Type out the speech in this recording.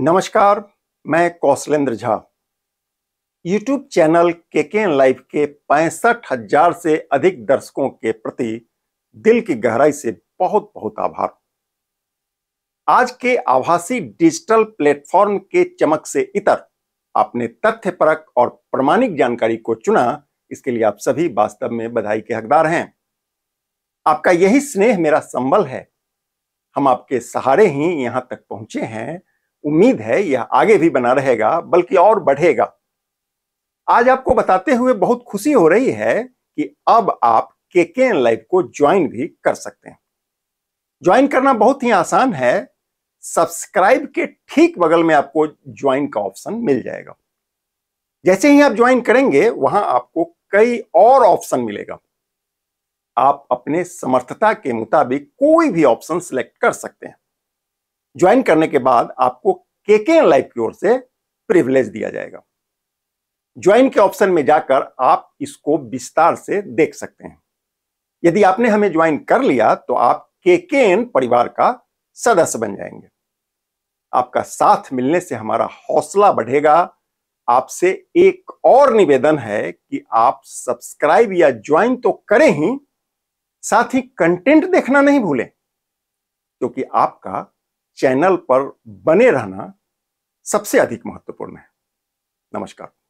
नमस्कार मैं Kaushalendra Jha YouTube channel के के लाइव के पैंसठ हजार से अधिक दर्शकों के प्रति दिल की गहराई से बहुत बहुत आभार आज के आभासी डिजिटल प्लेटफॉर्म के चमक से इतर आपने तथ्य परक और प्रमाणिक जानकारी को चुना इसके लिए आप सभी वास्तव में बधाई के हकदार हैं आपका यही स्नेह मेरा संबल है हम आपके सहारे ही यहां तक पहुंचे हैं उम्मीद है यह आगे भी बना रहेगा बल्कि और बढ़ेगा आज आपको बताते हुए बहुत खुशी हो रही है कि अब आप के के एन लाइव को ज्वाइन भी कर सकते हैं ज्वाइन करना बहुत ही आसान है सब्सक्राइब के ठीक बगल में आपको ज्वाइन का ऑप्शन मिल जाएगा जैसे ही आप ज्वाइन करेंगे वहां आपको कई और ऑप्शन मिलेगा आप अपने समर्थता के मुताबिक कोई भी ऑप्शन सिलेक्ट कर सकते हैं ज्वाइन करने के बाद आपको के के लाइफ की ओर से प्रिविलेज दिया जाएगा ज्वाइन के ऑप्शन में जाकर आप इसको विस्तार से देख सकते हैं यदि आपने हमें ज्वाइन कर लिया तो आप के के परिवार का सदस्य बन जाएंगे आपका साथ मिलने से हमारा हौसला बढ़ेगा आपसे एक और निवेदन है कि आप सब्सक्राइब या ज्वाइन तो करें ही साथ ही कंटेंट देखना नहीं भूलें क्योंकि तो आपका चैनल पर बने रहना सबसे अधिक महत्वपूर्ण है नमस्कार